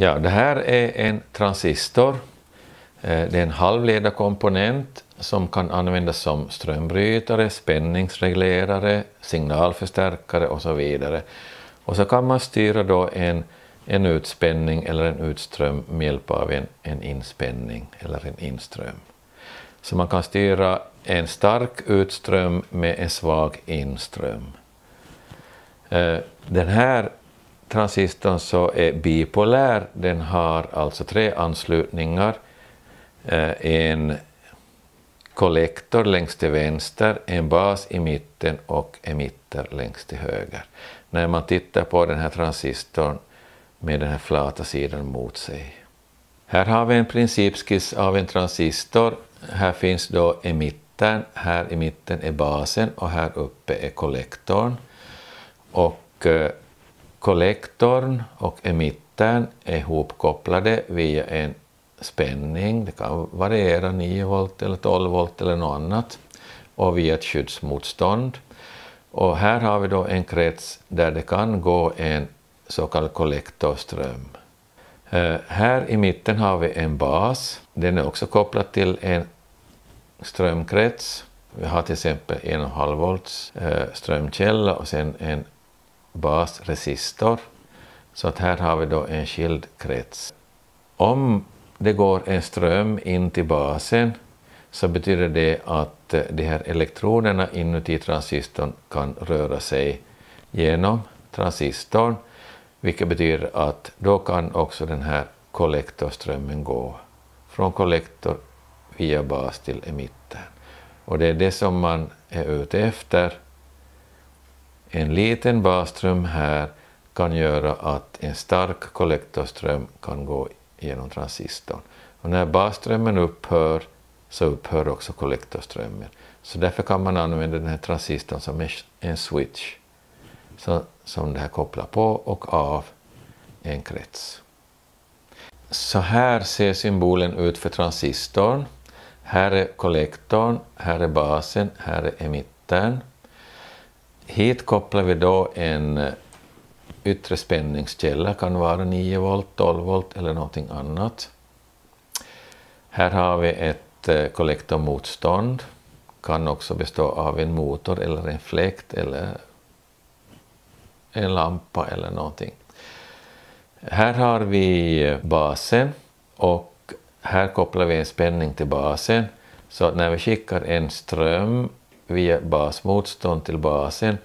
Ja, det här är en transistor. Eh, det är en halvledarkomponent som kan användas som strömbrytare, spänningsreglerare, signalförstärkare och så vidare. Och så kan man styra då en, en utspänning eller en utström med hjälp av en, en inspänning eller en inström. Så man kan styra en stark utström med en svag inström. Eh, den här transistorn så är bipolär. Den har alltså tre anslutningar. Eh, en kollektor längst till vänster, en bas i mitten och emitter längst till höger. När man tittar på den här transistorn med den här flata sidan mot sig. Här har vi en principskiss av en transistor. Här finns då emittern, här i mitten är basen och här uppe är kollektorn. Och eh, kollektorn och emittern är ihopkopplade via en spänning. Det kan variera 9 volt eller 12 volt eller något annat. Och via ett skyddsmotstånd. Och här har vi då en krets där det kan gå en så kallad kollektorström. Eh, här i mitten har vi en bas. Den är också kopplad till en strömkrets. Vi har till exempel 1,5 volts eh, strömkälla och sen en basresistor. Så att här har vi då en skild krets. Om det går en ström in till basen så betyder det att eh, de här elektronerna inuti transistorn kan röra sig genom transistorn, vilket betyder att då kan också den här kollektorströmmen gå från kollektor via bas till emittern. Och det är det som man är ute efter en liten basström här kan göra att en stark kollektorström kan gå genom transistorn. Och när basströmmen upphör så upphör också kollektorströmmen. Så därför kan man använda den här transistorn som en switch så, som det här kopplar på och av en krets. Så här ser symbolen ut för transistorn. Här är kollektorn, här är basen, här är emittern. Hit kopplar vi då en eh, yttre spänningskälla, kan vara 9 volt, 12 volt eller någonting annat. Här har vi ett eh, kollektormotstånd, kan också bestå av en motor eller en fläkt eller en lampa eller någonting. Här har vi eh, basen och här kopplar vi en spänning till basen. Så när vi skickar en ström via basmotstånd till basen,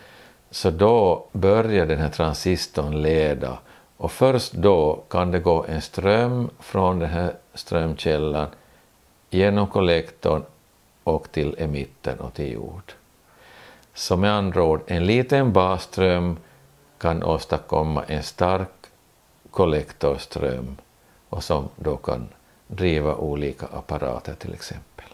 så då börjar den här transistorn leda och först då kan det gå en ström från den här strömkällan genom kollektorn och till emitten och till jord. Så med andra ord, en liten basström kan åstadkomma en stark kollektorström och som då kan driva olika apparater till exempel.